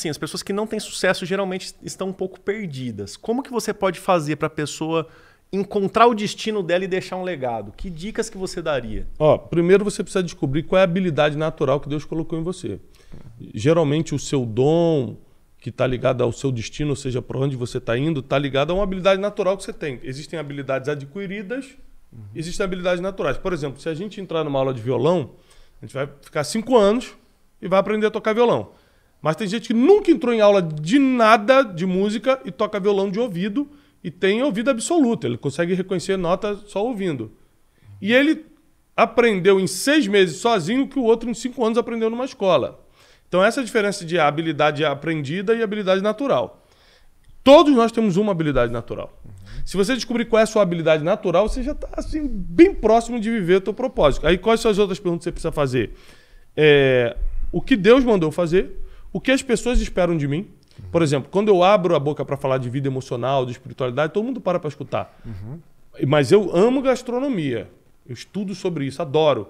assim, as pessoas que não têm sucesso geralmente estão um pouco perdidas. Como que você pode fazer para a pessoa encontrar o destino dela e deixar um legado? Que dicas que você daria? Ó, primeiro você precisa descobrir qual é a habilidade natural que Deus colocou em você. Geralmente o seu dom que está ligado ao seu destino, ou seja, para onde você está indo, está ligado a uma habilidade natural que você tem. Existem habilidades adquiridas, uhum. existem habilidades naturais. Por exemplo, se a gente entrar numa aula de violão, a gente vai ficar cinco anos e vai aprender a tocar violão. Mas tem gente que nunca entrou em aula de nada de música e toca violão de ouvido e tem ouvido absoluto. Ele consegue reconhecer nota só ouvindo. E ele aprendeu em seis meses sozinho o que o outro em cinco anos aprendeu numa escola. Então essa é a diferença de habilidade aprendida e habilidade natural. Todos nós temos uma habilidade natural. Se você descobrir qual é a sua habilidade natural, você já está assim, bem próximo de viver o teu propósito. Aí quais são as outras perguntas que você precisa fazer? É, o que Deus mandou fazer, o que as pessoas esperam de mim. Por exemplo, quando eu abro a boca para falar de vida emocional, de espiritualidade, todo mundo para para escutar. Uhum. Mas eu amo gastronomia. Eu estudo sobre isso, adoro.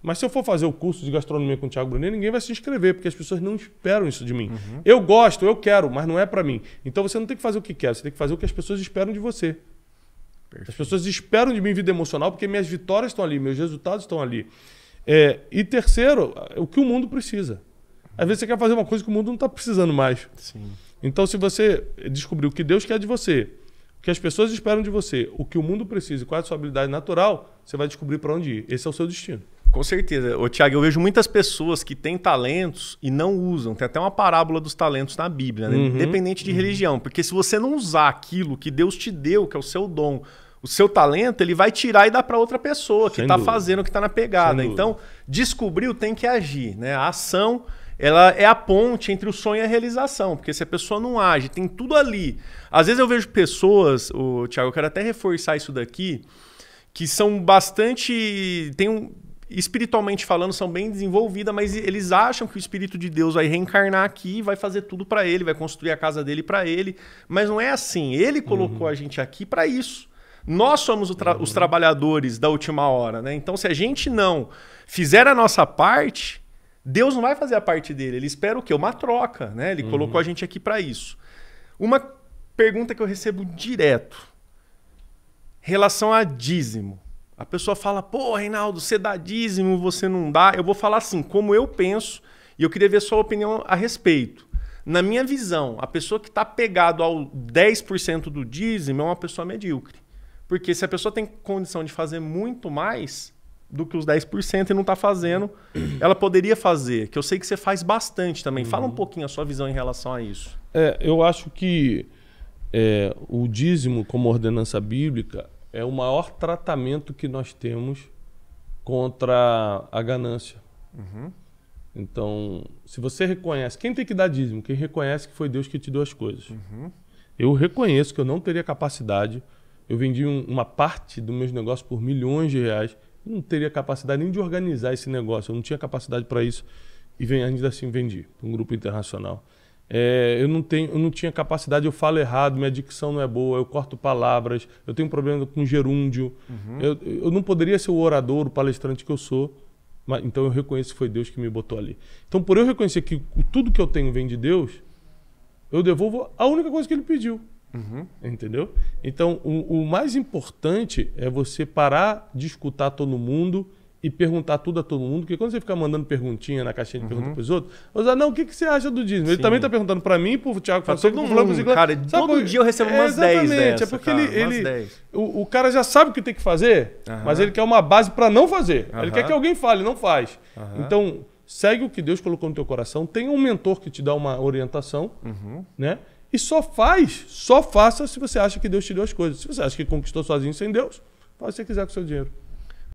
Mas se eu for fazer o curso de gastronomia com o Thiago Brunet, ninguém vai se inscrever, porque as pessoas não esperam isso de mim. Uhum. Eu gosto, eu quero, mas não é para mim. Então você não tem que fazer o que quer, você tem que fazer o que as pessoas esperam de você. Perfeito. As pessoas esperam de mim vida emocional, porque minhas vitórias estão ali, meus resultados estão ali. É, e terceiro, o que o mundo precisa. Às vezes você quer fazer uma coisa que o mundo não está precisando mais. Sim. Então, se você descobrir o que Deus quer de você, o que as pessoas esperam de você, o que o mundo precisa e qual é a sua habilidade natural, você vai descobrir para onde ir. Esse é o seu destino. Com certeza. Ô, Tiago, eu vejo muitas pessoas que têm talentos e não usam. Tem até uma parábola dos talentos na Bíblia, né? Uhum. independente de uhum. religião. Porque se você não usar aquilo que Deus te deu, que é o seu dom, o seu talento, ele vai tirar e dar para outra pessoa que está fazendo, que está na pegada. Então, descobriu, tem que agir. Né? A ação ela é a ponte entre o sonho e a realização, porque se a pessoa não age, tem tudo ali. Às vezes eu vejo pessoas, o Thiago, eu quero até reforçar isso daqui, que são bastante, tem um, espiritualmente falando, são bem desenvolvidas, mas eles acham que o espírito de Deus vai reencarnar aqui, vai fazer tudo para ele, vai construir a casa dele para ele, mas não é assim. Ele colocou uhum. a gente aqui para isso. Nós somos tra os uhum. trabalhadores da última hora, né? Então, se a gente não fizer a nossa parte, Deus não vai fazer a parte dele, ele espera o quê? Uma troca, né? Ele uhum. colocou a gente aqui para isso. Uma pergunta que eu recebo direto, relação a dízimo. A pessoa fala, pô, Reinaldo, você dá dízimo, você não dá. Eu vou falar assim, como eu penso, e eu queria ver sua opinião a respeito. Na minha visão, a pessoa que está pegado ao 10% do dízimo é uma pessoa medíocre. Porque se a pessoa tem condição de fazer muito mais, do que os 10% e não está fazendo, uhum. ela poderia fazer, que eu sei que você faz bastante também. Uhum. Fala um uhum. pouquinho a sua visão em relação a isso. É, eu acho que é, o dízimo como ordenança bíblica é o maior tratamento que nós temos contra a ganância. Uhum. Então, se você reconhece, quem tem que dar dízimo? Quem reconhece que foi Deus que te deu as coisas. Uhum. Eu reconheço que eu não teria capacidade. Eu vendi um, uma parte dos meus negócios por milhões de reais não teria capacidade nem de organizar esse negócio, eu não tinha capacidade para isso. E vem, ainda assim vendi para um grupo internacional. É, eu, não tenho, eu não tinha capacidade, eu falo errado, minha dicção não é boa, eu corto palavras, eu tenho problema com gerúndio. Uhum. Eu, eu não poderia ser o orador, o palestrante que eu sou, mas, então eu reconheço que foi Deus que me botou ali. Então, por eu reconhecer que tudo que eu tenho vem de Deus, eu devolvo a única coisa que ele pediu, Uhum. Entendeu? Então, o, o, mais importante é você parar de escutar todo mundo e perguntar tudo a todo mundo, porque quando você fica mandando perguntinha na caixinha de uhum. perguntas para os outros, você não, o que, que você acha do Disney? Ele também está perguntando para mim, para o Thiago, para todo mundo. cara, sabe, todo dia eu recebo umas é, exatamente, 10 Exatamente, é porque cara, ele, ele o, o, cara já sabe o que tem que fazer, uhum. mas ele quer uma base para não fazer. Ele quer que alguém fale, não faz. Então, segue o que Deus colocou no teu coração, tem um mentor que te dá uma orientação, uhum. né? E só faz, só faça se você acha que Deus te deu as coisas. Se você acha que conquistou sozinho sem Deus, faz o que você quiser com o seu dinheiro.